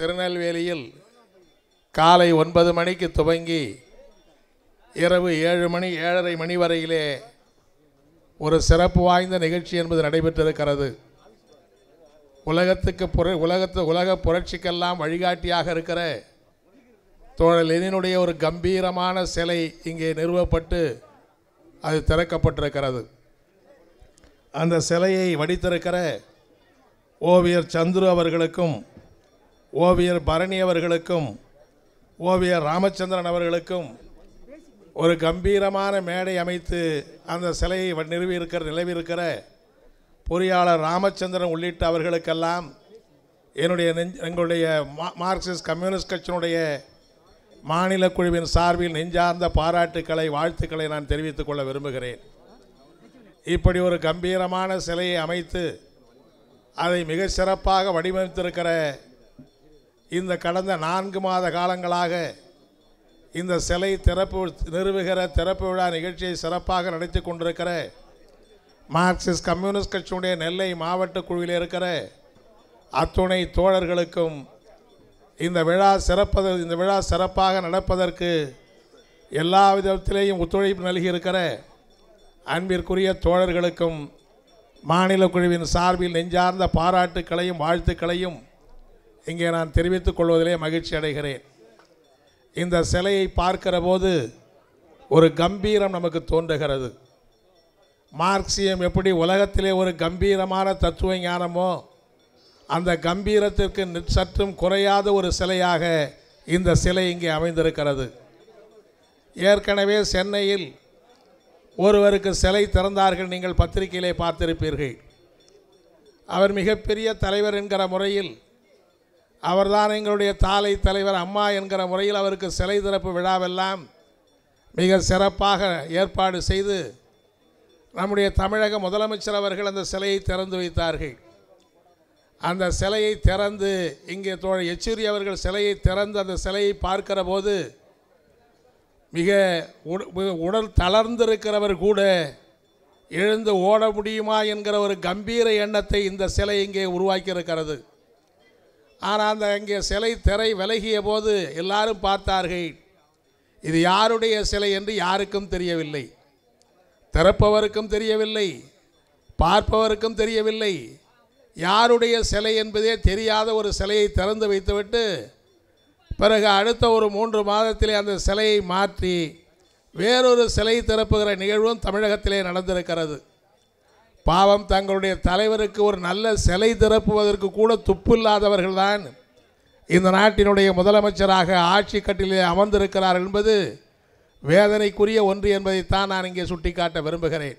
திருநெல்வேலியில் காலை ஒன்பது மணிக்கு துவங்கி இரவு ஏழு மணி ஏழரை மணி வரையிலே ஒரு சிறப்பு வாய்ந்த நிகழ்ச்சி என்பது நடைபெற்றிருக்கிறது உலகத்துக்கு புர உலகத்து உலக புரட்சிக்கெல்லாம் வழிகாட்டியாக இருக்கிற தோழர் லெனினுடைய ஒரு கம்பீரமான சிலை இங்கே நிறுவப்பட்டு அது திறக்கப்பட்டிருக்கிறது அந்த சிலையை வடித்திருக்கிற ஓவியர் சந்துரு அவர்களுக்கும் ஓவியர் பரணி அவர்களுக்கும் ஓவியர் ராமச்சந்திரன் அவர்களுக்கும் ஒரு கம்பீரமான மேடை அமைத்து அந்த சிலையை நிறுவி இருக்கிற நிலவி இருக்கிற பொறியாளர் ராமச்சந்திரன் உள்ளிட்ட அவர்களுக்கெல்லாம் என்னுடைய நெஞ்ச எங்களுடைய மார்க்சிஸ்ட் கம்யூனிஸ்ட் கட்சியினுடைய மாநில குழுவின் சார்பில் நெஞ்சார்ந்த பாராட்டுக்களை வாழ்த்துக்களை நான் தெரிவித்துக் கொள்ள விரும்புகிறேன் இப்படி ஒரு கம்பீரமான சிலையை அமைத்து அதை மிக சிறப்பாக வடிவமைத்திருக்கிற இந்த கடந்த நான்கு மாத காலங்களாக இந்த சிலை திறப்பு நிறுவுகிற திறப்பு விழா நிகழ்ச்சியை சிறப்பாக நடத்தி கொண்டிருக்கிற மார்க்சிஸ்ட் கம்யூனிஸ்ட் கட்சியுடைய நெல்லை மாவட்ட குழுவில் இருக்கிற அத்துணை தோழர்களுக்கும் இந்த விழா சிறப்பது இந்த விழா சிறப்பாக நடப்பதற்கு எல்லா விதத்திலேயும் ஒத்துழைப்பு நல்கியிருக்கிற அன்பிற்குரிய தோழர்களுக்கும் மாநில குழுவின் சார்பில் நெஞ்சார்ந்த பாராட்டுக்களையும் வாழ்த்துக்களையும் இங்கே நான் தெரிவித்துக் கொள்வதிலே மகிழ்ச்சி அடைகிறேன் இந்த சிலையை பார்க்கிற போது ஒரு கம்பீரம் நமக்கு தோன்றுகிறது மார்க்சியம் எப்படி உலகத்திலே ஒரு கம்பீரமான தத்துவ ஞானமோ அந்த கம்பீரத்திற்கு சற்றும் குறையாத ஒரு சிலையாக இந்த சிலை இங்கே அமைந்திருக்கிறது ஏற்கனவே சென்னையில் ஒருவருக்கு சிலை திறந்தார்கள் நீங்கள் பத்திரிகையிலே பார்த்திருப்பீர்கள் அவர் மிகப்பெரிய தலைவர் என்கிற முறையில் அவர்தான் எங்களுடைய தாலை தலைவர் அம்மா என்கிற முறையில் அவருக்கு சிலை திறப்பு விழாவெல்லாம் மிக சிறப்பாக ஏற்பாடு செய்து நம்முடைய தமிழக முதலமைச்சர் அவர்கள் அந்த சிலையை திறந்து வைத்தார்கள் அந்த சிலையை திறந்து இங்கே தோழர் எச்சூரி அவர்கள் சிலையை திறந்து அந்த சிலையை பார்க்கிற போது மிக உடல் தளர்ந்திருக்கிறவர் கூட எழுந்து ஓட முடியுமா என்கிற ஒரு கம்பீர எண்ணத்தை இந்த சிலை இங்கே உருவாக்கியிருக்கிறது ஆனால் அந்த அங்கே சிலை திரை விலகிய போது எல்லாரும் பார்த்தார்கள் இது யாருடைய சிலை என்று யாருக்கும் தெரியவில்லை திறப்பவருக்கும் தெரியவில்லை பார்ப்பவருக்கும் தெரியவில்லை யாருடைய சிலை என்பதே தெரியாத ஒரு சிலையை திறந்து வைத்துவிட்டு பிறகு அடுத்த ஒரு மூன்று மாதத்திலே அந்த சிலையை மாற்றி வேறொரு சிலை திறப்புகிற நிகழ்வும் தமிழகத்திலே நடந்திருக்கிறது பாவம் தங்களுடைய தலைவருக்கு ஒரு நல்ல சிலை திறப்புவதற்கு கூட துப்பு இல்லாதவர்கள்தான் இந்த நாட்டினுடைய முதலமைச்சராக ஆட்சி கட்டிலே அமர்ந்திருக்கிறார் என்பது வேதனைக்குரிய ஒன்று என்பதைத்தான் நான் இங்கே சுட்டிக்காட்ட விரும்புகிறேன்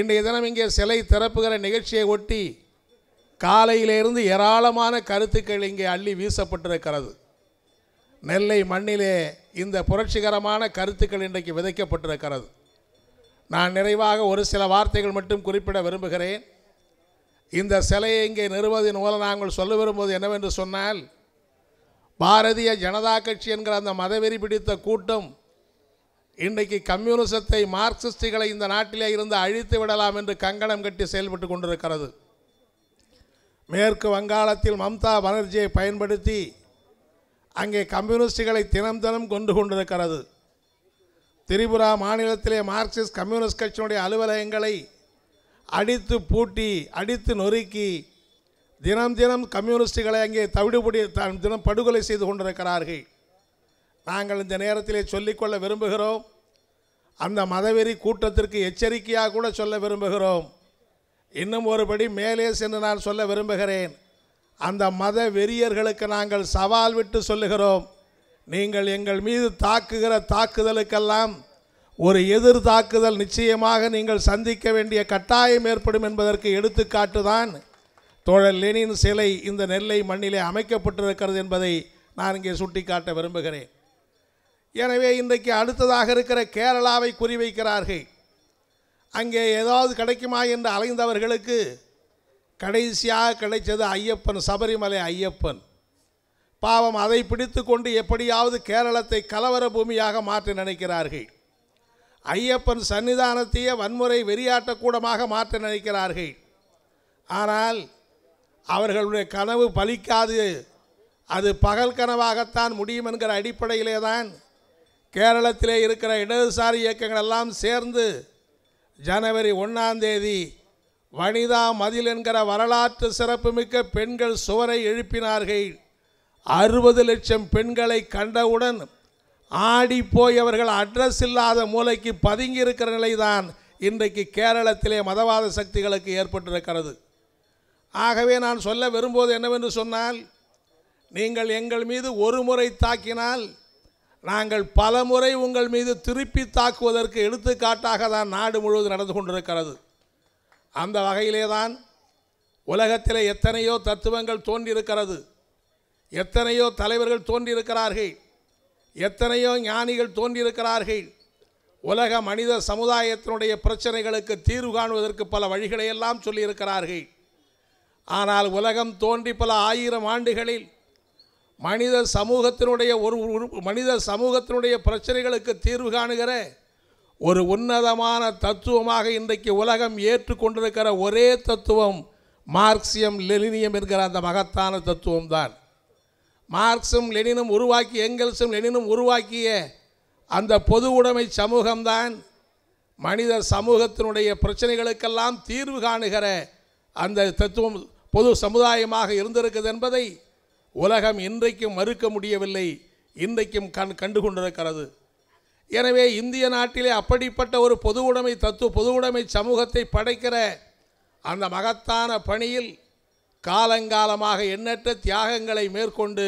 இன்றைய தினம் இங்கே சிலை திறப்புகிற நிகழ்ச்சியை ஒட்டி காலையிலிருந்து ஏராளமான கருத்துக்கள் இங்கே அள்ளி வீசப்பட்டிருக்கிறது நெல்லை மண்ணிலே இந்த புரட்சிகரமான கருத்துக்கள் இன்றைக்கு விதைக்கப்பட்டிருக்கிறது நான் நிறைவாக ஒரு சில வார்த்தைகள் மட்டும் குறிப்பிட விரும்புகிறேன் இந்த சிலையை இங்கே நிறுவதின் மூலம் நாங்கள் சொல்ல விரும்புவது என்னவென்று சொன்னால் பாரதிய ஜனதா கட்சி என்கிற அந்த மதவெறி பிடித்த கூட்டம் இன்றைக்கு கம்யூனிசத்தை மார்க்சிஸ்டுகளை இந்த நாட்டிலே இருந்து அழித்து விடலாம் என்று கங்கணம் கட்டி செயல்பட்டு கொண்டிருக்கிறது மேற்கு வங்காளத்தில் மம்தா பானர்ஜியை பயன்படுத்தி அங்கே கம்யூனிஸ்டுகளை தினம் தினம் கொண்டு கொண்டிருக்கிறது திரிபுரா மாநிலத்திலே மார்க்சிஸ்ட் கம்யூனிஸ்ட் கட்சியினுடைய அலுவலகங்களை அடித்து பூட்டி அடித்து நொறுக்கி தினம் தினம் கம்யூனிஸ்டுகளை அங்கே தவிடுபடி தினம் படுகொலை செய்து கொண்டிருக்கிறார்கள் நாங்கள் இந்த நேரத்திலே சொல்லிக்கொள்ள விரும்புகிறோம் அந்த மதவெறி கூட்டத்திற்கு எச்சரிக்கையாக கூட சொல்ல விரும்புகிறோம் இன்னும் ஒருபடி மேலே சென்று நான் சொல்ல விரும்புகிறேன் அந்த மத வெறியர்களுக்கு நாங்கள் சவால் விட்டு சொல்லுகிறோம் நீங்கள் எங்கள் மீது தாக்குகிற தாக்குதலுக்கெல்லாம் ஒரு எதிர் தாக்குதல் நிச்சயமாக நீங்கள் சந்திக்க வேண்டிய கட்டாயம் ஏற்படும் என்பதற்கு எடுத்துக்காட்டுதான் தோழர் லெனின் சிலை இந்த நெல்லை மண்ணிலே அமைக்கப்பட்டிருக்கிறது என்பதை நான் இங்கே சுட்டிக்காட்ட விரும்புகிறேன் எனவே இன்றைக்கு அடுத்ததாக இருக்கிற கேரளாவை குறிவைக்கிறார்கள் அங்கே ஏதாவது கிடைக்குமா என்று அலைந்தவர்களுக்கு கடைசியாக கிடைத்தது ஐயப்பன் சபரிமலை ஐயப்பன் பாவம் அதை பிடித்து கொண்டு எப்படியாவது கேரளத்தை கலவர பூமியாக மாற்ற நினைக்கிறார்கள் ஐயப்பன் சன்னிதானத்தையே வன்முறை வெறியாட்டக்கூடமாக மாற்ற நினைக்கிறார்கள் ஆனால் அவர்களுடைய கனவு பலிக்காது அது பகல் கனவாகத்தான் முடியும் என்கிற அடிப்படையிலே தான் கேரளத்திலே இருக்கிற இடதுசாரி இயக்கங்கள் எல்லாம் சேர்ந்து ஜனவரி ஒன்றாம் தேதி வனிதா மதில் என்கிற வரலாற்று சிறப்புமிக்க பெண்கள் சுவரை எழுப்பினார்கள் அறுபது லட்சம் பெண்களை கண்டவுடன் ஆடி போய் அவர்கள் அட்ரஸ் இல்லாத மூலைக்கு பதுங்கி இருக்கிற நிலைதான் இன்றைக்கு கேரளத்திலே மதவாத சக்திகளுக்கு ஏற்பட்டிருக்கிறது ஆகவே நான் சொல்ல விரும்புவது என்னவென்று சொன்னால் நீங்கள் எங்கள் மீது ஒரு முறை தாக்கினால் நாங்கள் பல முறை உங்கள் மீது திருப்பி தாக்குவதற்கு எடுத்துக்காட்டாக தான் நாடு முழுவதும் நடந்து கொண்டிருக்கிறது அந்த வகையிலே தான் உலகத்திலே எத்தனையோ தத்துவங்கள் தோன்றியிருக்கிறது எத்தனையோ தலைவர்கள் தோன்றியிருக்கிறார்கள் எத்தனையோ ஞானிகள் தோன்றியிருக்கிறார்கள் உலக மனித சமுதாயத்தினுடைய பிரச்சனைகளுக்கு தீர்வு காணுவதற்கு பல வழிகளை எல்லாம் சொல்லியிருக்கிறார்கள் ஆனால் உலகம் தோன்றி பல ஆயிரம் ஆண்டுகளில் மனித சமூகத்தினுடைய ஒரு மனித சமூகத்தினுடைய பிரச்சனைகளுக்கு தீர்வு காணுகிற ஒரு உன்னதமான தத்துவமாக இன்றைக்கு உலகம் ஏற்றுக்கொண்டிருக்கிற ஒரே தத்துவம் மார்க்சியம் லெலினியம் என்கிற அந்த மகத்தான தத்துவம்தான் மார்க்சும் லெனினும் உருவாக்கி எங்கல்ஸும் லெனினும் உருவாக்கிய அந்த பொது உடைமை சமூகம்தான் மனித சமூகத்தினுடைய பிரச்சனைகளுக்கெல்லாம் தீர்வு காணுகிற அந்த தத்துவம் பொது சமுதாயமாக இருந்திருக்குது என்பதை உலகம் இன்றைக்கும் மறுக்க முடியவில்லை இன்றைக்கும் கண் கண்டு கொண்டிருக்கிறது எனவே இந்திய நாட்டிலே அப்படிப்பட்ட ஒரு பொது உடைமை தத்துவ பொது உடைமை சமூகத்தை படைக்கிற அந்த மகத்தான பணியில் காலங்காலமாக எண்ணற்ற தியாகங்களை மேற்கொண்டு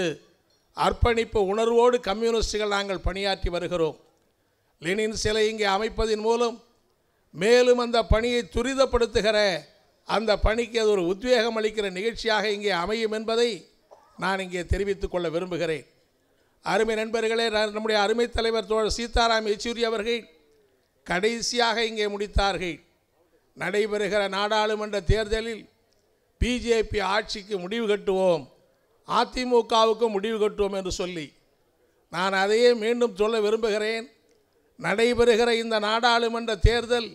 அர்ப்பணிப்பு உணர்வோடு கம்யூனிஸ்டுகள் நாங்கள் பணியாற்றி வருகிறோம் லெனின் சிலை இங்கே அமைப்பதின் மூலம் மேலும் அந்த பணியை துரிதப்படுத்துகிற அந்த பணிக்கு அது ஒரு உத்வேகம் அளிக்கிற நிகழ்ச்சியாக இங்கே அமையும் என்பதை நான் இங்கே தெரிவித்துக் கொள்ள விரும்புகிறேன் அருமை நண்பர்களே நம்முடைய அருமை தலைவர் தோழர் சீதாராம் யெச்சூரி அவர்கள் கடைசியாக இங்கே முடித்தார்கள் நடைபெறுகிற நாடாளுமன்ற தேர்தலில் பிஜேபி ஆட்சிக்கு முடிவு கட்டுவோம் அதிமுகவுக்கு முடிவு கட்டுவோம் என்று சொல்லி நான் அதையே மீண்டும் சொல்ல விரும்புகிறேன் நடைபெறுகிற இந்த நாடாளுமன்ற தேர்தல்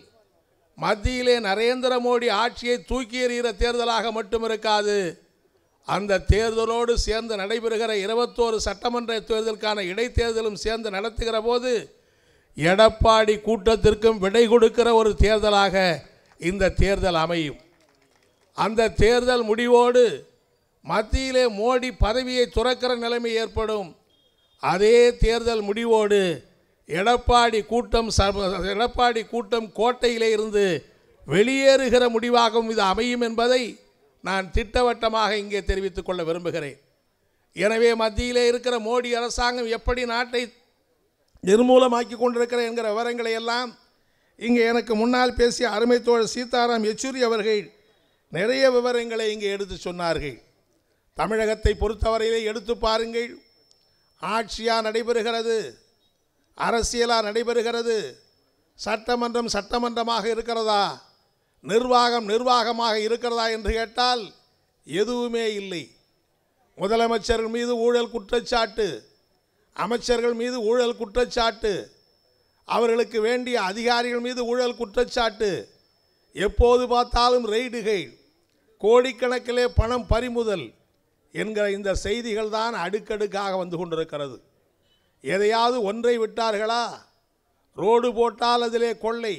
மத்தியிலே நரேந்திர மோடி ஆட்சியை தூக்கி எறிகிற தேர்தலாக மட்டும் இருக்காது அந்த தேர்தலோடு சேர்ந்து நடைபெறுகிற இருபத்தோரு சட்டமன்ற தேர்தலுக்கான இடைத்தேர்தலும் சேர்ந்து நடத்துகிற போது எடப்பாடி கூட்டத்திற்கும் விடை கொடுக்கிற ஒரு தேர்தலாக இந்த தேர்தல் அமையும் அந்த தேர்தல் முடிவோடு மத்தியிலே மோடி பதவியை துறக்கிற நிலைமை ஏற்படும் அதே தேர்தல் முடிவோடு எடப்பாடி கூட்டம் எடப்பாடி கூட்டம் கோட்டையிலே இருந்து வெளியேறுகிற முடிவாகவும் இது அமையும் என்பதை நான் திட்டவட்டமாக இங்கே தெரிவித்துக் கொள்ள விரும்புகிறேன் எனவே மத்தியிலே இருக்கிற மோடி அரசாங்கம் எப்படி நாட்டை நிர்மூலமாக்கி கொண்டிருக்கிற என்கிற விவரங்களை எல்லாம் இங்கே எனக்கு முன்னால் பேசிய அருமைத்தோழர் சீதாராம் யெச்சூரி அவர்கள் நிறைய விவரங்களை இங்கே எடுத்து சொன்னார்கள் தமிழகத்தை பொறுத்தவரையிலே எடுத்து பாருங்கள் ஆட்சியாக நடைபெறுகிறது அரசியலாக நடைபெறுகிறது சட்டமன்றம் சட்டமன்றமாக இருக்கிறதா நிர்வாகம் நிர்வாகமாக இருக்கிறதா என்று கேட்டால் எதுவுமே இல்லை முதலமைச்சர்கள் மீது ஊழல் குற்றச்சாட்டு அமைச்சர்கள் மீது ஊழல் குற்றச்சாட்டு அவர்களுக்கு வேண்டிய அதிகாரிகள் மீது ஊழல் குற்றச்சாட்டு எப்போது பார்த்தாலும் ரெய்டுகள் கோடிக்கணக்கிலே பணம் பறிமுதல் என்கிற இந்த செய்திகள் தான் அடுக்கடுக்காக வந்து கொண்டிருக்கிறது எதையாவது ஒன்றை விட்டார்களா ரோடு போட்டால் அதிலே கொள்ளை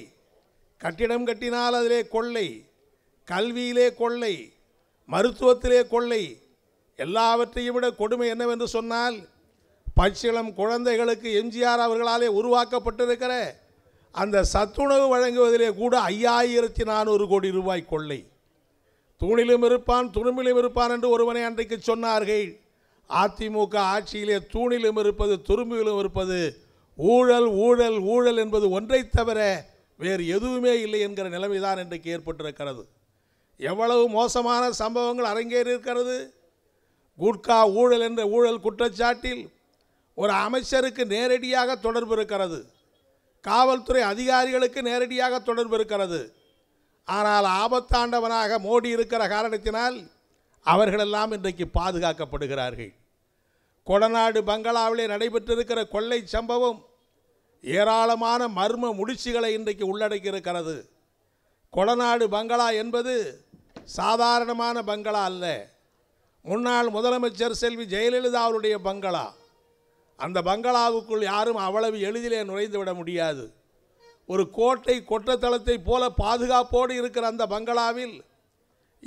கட்டிடம் கட்டினால் அதிலே கொள்ளை கல்வியிலே கொள்ளை மருத்துவத்திலே கொள்ளை எல்லாவற்றையும் விட கொடுமை என்னவென்று சொன்னால் பச்சிளம் குழந்தைகளுக்கு எம்ஜிஆர் அவர்களாலே உருவாக்கப்பட்டிருக்கிற அந்த சத்துணவு வழங்குவதிலே கூட ஐயாயிரத்தி நானூறு கோடி ரூபாய் கொள்ளை தூணிலும் இருப்பான் துரும்பிலும் இருப்பான் என்று ஒருவனை அன்றைக்கு சொன்னார்கள் அதிமுக ஆட்சியிலே தூணிலும் இருப்பது துரும்பிலும் இருப்பது ஊழல் ஊழல் ஊழல் என்பது ஒன்றை தவிர வேறு எதுவுமே இல்லை என்கிற நிலைமைதான் இன்றைக்கு ஏற்பட்டிருக்கிறது எவ்வளவு மோசமான சம்பவங்கள் அரங்கேறி இருக்கிறது குட்கா ஊழல் என்ற ஊழல் குற்றச்சாட்டில் ஒரு அமைச்சருக்கு நேரடியாக தொடர்பு இருக்கிறது காவல்துறை அதிகாரிகளுக்கு நேரடியாக தொடர்பு இருக்கிறது ஆனால் ஆபத்தாண்டவனாக மோடி இருக்கிற காரணத்தினால் அவர்களெல்லாம் இன்றைக்கு பாதுகாக்கப்படுகிறார்கள் கொடநாடு பங்களாவிலே நடைபெற்றிருக்கிற கொள்ளை சம்பவம் ஏராளமான மர்ம முடிச்சுகளை இன்றைக்கு உள்ளடக்கி இருக்கிறது கொடநாடு பங்களா என்பது சாதாரணமான பங்களா அல்ல முன்னாள் முதலமைச்சர் செல்வி ஜெயலலிதா அவருடைய பங்களா அந்த பங்களாவுக்குள் யாரும் அவ்வளவு எளிதிலே நுழைந்துவிட முடியாது ஒரு கோட்டை கொற்றத்தளத்தை போல பாதுகாப்போடு இருக்கிற அந்த பங்களாவில்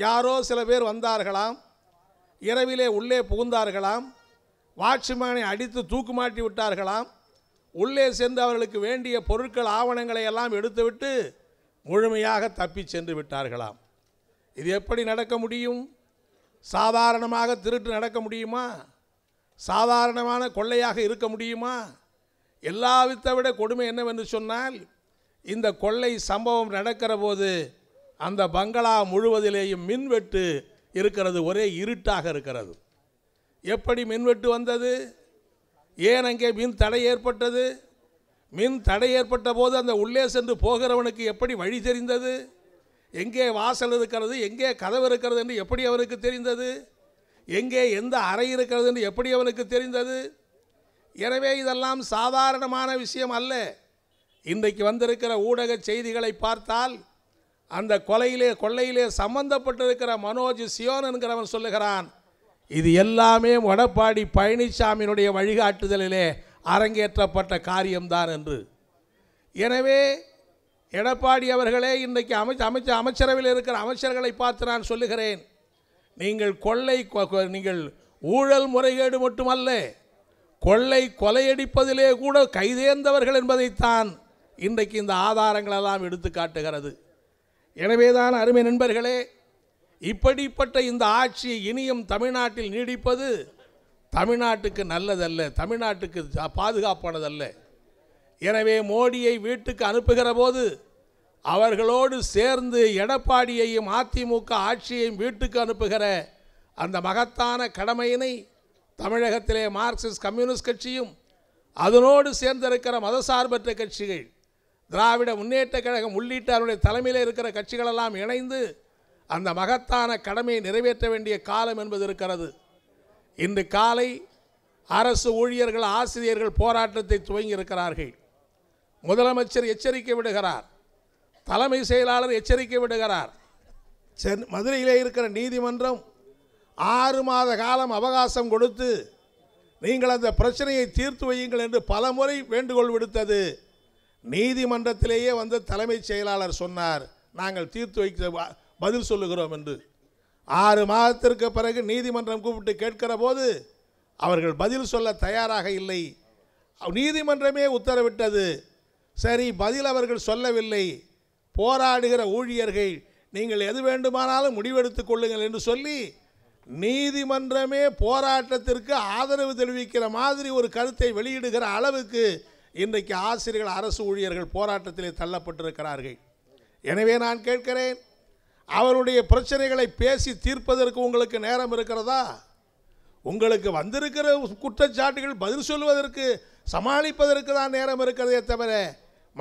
யாரோ சில பேர் வந்தார்களாம் இரவிலே உள்ளே புகுந்தார்களாம் வாட்ச்மேனை அடித்து தூக்கு மாட்டி விட்டார்களாம் உள்ளே சென்று அவர்களுக்கு வேண்டிய பொருட்கள் ஆவணங்களை எல்லாம் எடுத்துவிட்டு முழுமையாக தப்பி சென்று விட்டார்களாம் இது எப்படி நடக்க முடியும் சாதாரணமாக திருட்டு நடக்க முடியுமா சாதாரணமான கொள்ளையாக இருக்க முடியுமா எல்லாவித்த விட கொடுமை என்னவென்று சொன்னால் இந்த கொள்ளை சம்பவம் நடக்கிற போது அந்த பங்களா முழுவதிலேயும் மின்வெட்டு இருக்கிறது ஒரே இருட்டாக இருக்கிறது எப்படி மின்வெட்டு வந்தது ஏன் அங்கே மின் தடை ஏற்பட்டது மின் தடை ஏற்பட்ட போது அந்த உள்ளே சென்று போகிறவனுக்கு எப்படி வழி தெரிந்தது எங்கே வாசல் இருக்கிறது எங்கே கதவு இருக்கிறது என்று எப்படி அவனுக்கு தெரிந்தது எங்கே எந்த அறை இருக்கிறது என்று எப்படி அவனுக்கு தெரிந்தது எனவே இதெல்லாம் சாதாரணமான விஷயம் அல்ல இன்றைக்கு வந்திருக்கிற ஊடக செய்திகளை பார்த்தால் அந்த கொலையிலே கொள்ளையிலே சம்பந்தப்பட்டிருக்கிற மனோஜ் சியோன் என்கிறவன் சொல்லுகிறான் இது எல்லாமே வடப்பாடி பழனிசாமியினுடைய வழிகாட்டுதலிலே அரங்கேற்றப்பட்ட காரியம்தான் என்று எனவே எடப்பாடி அவர்களே இன்றைக்கு அமைச்ச அமைச்ச அமைச்சரவையில் இருக்கிற அமைச்சர்களை பார்த்து நான் சொல்லுகிறேன் நீங்கள் கொள்ளை நீங்கள் ஊழல் முறைகேடு மட்டுமல்ல கொள்ளை கொலையடிப்பதிலே கூட கைதேர்ந்தவர்கள் என்பதைத்தான் இன்றைக்கு இந்த ஆதாரங்களெல்லாம் எடுத்து காட்டுகிறது எனவேதான் அருமை நண்பர்களே இப்படிப்பட்ட இந்த ஆட்சி இனியும் தமிழ்நாட்டில் நீடிப்பது தமிழ்நாட்டுக்கு நல்லதல்ல தமிழ்நாட்டுக்கு பாதுகாப்பானதல்ல எனவே மோடியை வீட்டுக்கு அனுப்புகிற போது அவர்களோடு சேர்ந்து எடப்பாடியையும் அதிமுக ஆட்சியையும் வீட்டுக்கு அனுப்புகிற அந்த மகத்தான கடமையினை தமிழகத்திலே மார்க்சிஸ்ட் கம்யூனிஸ்ட் கட்சியும் அதனோடு சேர்ந்திருக்கிற மதசார்பற்ற கட்சிகள் திராவிட முன்னேற்ற கழகம் உள்ளிட்ட அவருடைய தலைமையில் இருக்கிற கட்சிகளெல்லாம் இணைந்து அந்த மகத்தான கடமையை நிறைவேற்ற வேண்டிய காலம் என்பது இருக்கிறது இன்று காலை அரசு ஊழியர்கள் ஆசிரியர்கள் போராட்டத்தை துவங்கி இருக்கிறார்கள் முதலமைச்சர் எச்சரிக்கை விடுகிறார் தலைமை செயலாளர் எச்சரிக்கை விடுகிறார் சென் மதுரையிலே இருக்கிற நீதிமன்றம் ஆறு மாத காலம் அவகாசம் கொடுத்து நீங்கள் அந்த பிரச்சனையை தீர்த்து வையுங்கள் என்று பல முறை வேண்டுகோள் விடுத்தது நீதிமன்றத்திலேயே வந்து தலைமைச் செயலாளர் சொன்னார் நாங்கள் தீர்த்து வைக்க பதில் சொல்லுகிறோம் என்று ஆறு மாதத்திற்கு பிறகு நீதிமன்றம் கூப்பிட்டு கேட்கிற போது அவர்கள் பதில் சொல்ல தயாராக இல்லை நீதிமன்றமே உத்தரவிட்டது சரி பதில் அவர்கள் சொல்லவில்லை போராடுகிற ஊழியர்கள் நீங்கள் எது வேண்டுமானாலும் முடிவெடுத்துக் கொள்ளுங்கள் என்று சொல்லி நீதிமன்றமே போராட்டத்திற்கு ஆதரவு தெரிவிக்கிற மாதிரி ஒரு கருத்தை வெளியிடுகிற அளவுக்கு இன்றைக்கு ஆசிரியர்கள் அரசு ஊழியர்கள் போராட்டத்திலே தள்ளப்பட்டிருக்கிறார்கள் எனவே நான் கேட்கிறேன் அவருடைய பிரச்சனைகளை பேசி தீர்ப்பதற்கு உங்களுக்கு நேரம் இருக்கிறதா உங்களுக்கு வந்திருக்கிற குற்றச்சாட்டுகள் பதில் சொல்வதற்கு சமாளிப்பதற்கு தான் நேரம் இருக்கிறதே தவிர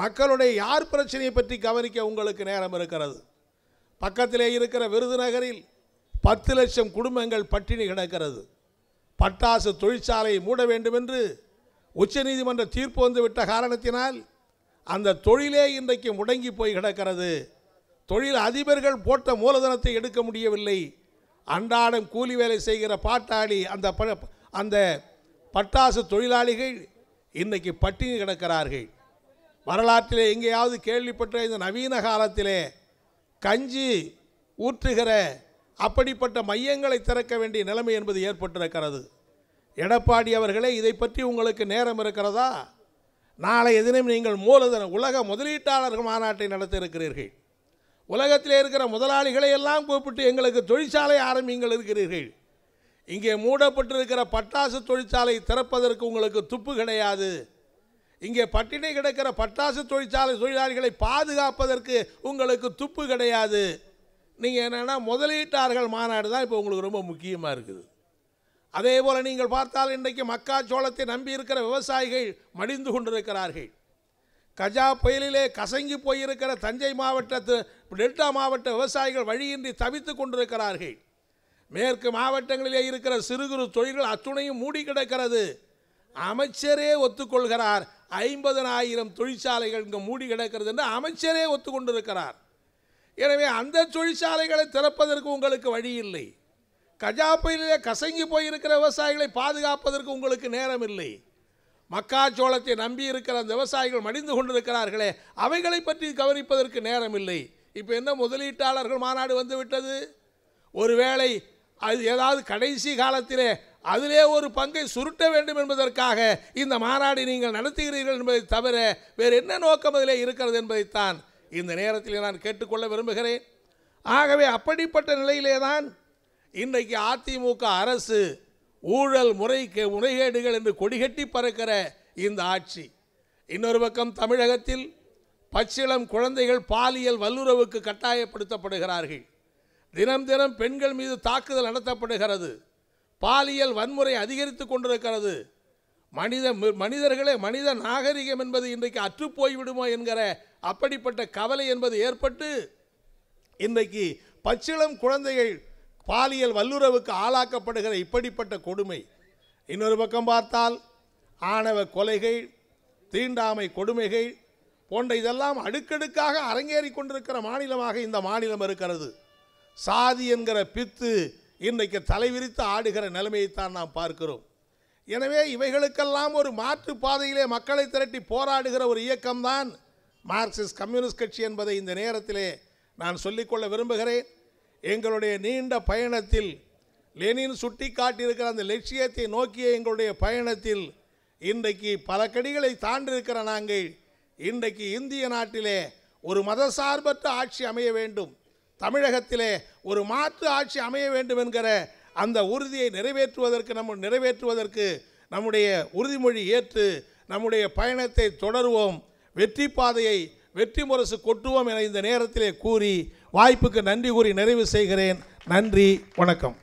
மக்களுடைய யார் பிரச்சனையை பற்றி கவனிக்க உங்களுக்கு நேரம் இருக்கிறது பக்கத்திலே இருக்கிற விருதுநகரில் பத்து லட்சம் குடும்பங்கள் பட்டினி கிடக்கிறது பட்டாசு தொழிற்சாலையை மூட வேண்டும் என்று உச்சநீதிமன்ற தீர்ப்பு வந்துவிட்ட காரணத்தினால் அந்த தொழிலே இன்றைக்கு முடங்கி போய் கிடக்கிறது தொழில் அதிபர்கள் போட்ட மூலதனத்தை எடுக்க முடியவில்லை அன்றாடம் கூலி வேலை செய்கிற பாட்டாளி அந்த ப அந்த பட்டாசு தொழிலாளிகள் இன்றைக்கு பட்டினி கிடக்கிறார்கள் வரலாற்றிலே எங்கேயாவது கேள்விப்பட்ட இந்த நவீன காலத்திலே கஞ்சி ஊற்றுகிற அப்படிப்பட்ட மையங்களை திறக்க வேண்டிய நிலைமை என்பது ஏற்பட்டிருக்கிறது எடப்பாடி அவர்களே இதை பற்றி உங்களுக்கு நேரம் இருக்கிறதா நாளை எதினும் நீங்கள் மூலதன உலக முதலீட்டாளர்கள் மாநாட்டை நடத்த இருக்கிறீர்கள் உலகத்தில் இருக்கிற முதலாளிகளை எல்லாம் கூப்பிட்டு எங்களுக்கு தொழிற்சாலை ஆரம்பிங்கள் இருக்கிறீர்கள் இங்கே மூடப்பட்டிருக்கிற பட்டாசு தொழிற்சாலை திறப்பதற்கு உங்களுக்கு துப்பு கிடையாது இங்கே பட்டினி கிடக்கிற பட்டாசு தொழிற்சாலை தொழிலாளிகளை பாதுகாப்பதற்கு உங்களுக்கு துப்பு கிடையாது நீங்கள் என்னென்னா முதலீட்டார்கள் மாநாடு தான் இப்போ உங்களுக்கு ரொம்ப முக்கியமாக இருக்குது அதே போல் நீங்கள் பார்த்தால் இன்றைக்கு மக்காச்சோளத்தை நம்பி இருக்கிற விவசாயிகள் மடிந்து கொண்டிருக்கிறார்கள் கஜா புயலிலே கசங்கி போயிருக்கிற தஞ்சை மாவட்டத்து டெல்டா மாவட்ட விவசாயிகள் வழியின்றி தவித்து கொண்டிருக்கிறார்கள் மேற்கு மாவட்டங்களிலே இருக்கிற சிறு குறு தொழில்கள் அத்துணையும் மூடி கிடக்கிறது அமைச்சரே ஒத்துக்கொள்கிறார் ஐம்பதனாயிரம் தொழிற்சாலைகள் இங்கே மூடி கிடக்கிறது என்று அமைச்சரே ஒத்துக்கொண்டிருக்கிறார் எனவே அந்த தொழிற்சாலைகளை திறப்பதற்கு உங்களுக்கு வழி இல்லை கஜா புயலிலே கசங்கி போயிருக்கிற விவசாயிகளை பாதுகாப்பதற்கு உங்களுக்கு நேரம் இல்லை மக்காச்சோளத்தை நம்பி இருக்கிற அந்த விவசாயிகள் மடிந்து கொண்டிருக்கிறார்களே அவைகளை பற்றி கவனிப்பதற்கு நேரம் இல்லை இப்போ என்ன முதலீட்டாளர்கள் மாநாடு வந்து விட்டது ஒருவேளை அது ஏதாவது கடைசி காலத்திலே அதிலே ஒரு பங்கை சுருட்ட வேண்டும் என்பதற்காக இந்த மாநாடு நீங்கள் நடத்துகிறீர்கள் என்பதை தவிர வேறு என்ன நோக்கம் அதிலே இருக்கிறது என்பதைத்தான் இந்த நேரத்தில் நான் கேட்டுக்கொள்ள விரும்புகிறேன் ஆகவே அப்படிப்பட்ட நிலையிலே தான் இன்றைக்கு அதிமுக அரசு ஊழல் முறைக்கு முறைகேடுகள் என்று கொடிகட்டி பறக்கிற இந்த ஆட்சி இன்னொரு பக்கம் தமிழகத்தில் பச்சிளம் குழந்தைகள் பாலியல் வல்லுறவுக்கு கட்டாயப்படுத்தப்படுகிறார்கள் தினம் தினம் பெண்கள் மீது தாக்குதல் நடத்தப்படுகிறது பாலியல் வன்முறை அதிகரித்து கொண்டிருக்கிறது மனித மனிதர்களே மனித நாகரிகம் என்பது இன்றைக்கு அற்றுப்போய்விடுமோ என்கிற அப்படிப்பட்ட கவலை என்பது ஏற்பட்டு இன்றைக்கு பச்சிளம் குழந்தைகள் பாலியல் வல்லுறவுக்கு ஆளாக்கப்படுகிற இப்படிப்பட்ட கொடுமை இன்னொரு பக்கம் பார்த்தால் ஆணவ கொலைகள் தீண்டாமை கொடுமைகள் போன்ற இதெல்லாம் அடுக்கடுக்காக அரங்கேறி கொண்டிருக்கிற மாநிலமாக இந்த மாநிலம் இருக்கிறது சாதி என்கிற பித்து இன்றைக்கு தலைவிரித்து ஆடுகிற நிலைமையைத்தான் நாம் பார்க்கிறோம் எனவே இவைகளுக்கெல்லாம் ஒரு மாற்று பாதையிலே மக்களை திரட்டி போராடுகிற ஒரு இயக்கம்தான் மார்க்சிஸ்ட் கம்யூனிஸ்ட் கட்சி என்பதை இந்த நேரத்திலே நான் சொல்லிக்கொள்ள விரும்புகிறேன் எங்களுடைய நீண்ட பயணத்தில் லெனின் சுட்டி காட்டியிருக்கிற அந்த லட்சியத்தை நோக்கிய எங்களுடைய பயணத்தில் இன்றைக்கு பல கடிகளை தாண்டிருக்கிற நாங்கள் இன்றைக்கு இந்திய நாட்டிலே ஒரு மதசார்பற்ற ஆட்சி அமைய வேண்டும் தமிழகத்திலே ஒரு மாற்று ஆட்சி அமைய வேண்டும் என்கிற அந்த உறுதியை நிறைவேற்றுவதற்கு நம்ம நிறைவேற்றுவதற்கு நம்முடைய உறுதிமொழி ஏற்று நம்முடைய பயணத்தை தொடருவோம் வெற்றி பாதையை வெற்றி முரசு கொட்டுவோம் என இந்த நேரத்திலே கூறி வாய்ப்புக்கு நன்றி கூறி நிறைவு செய்கிறேன் நன்றி வணக்கம்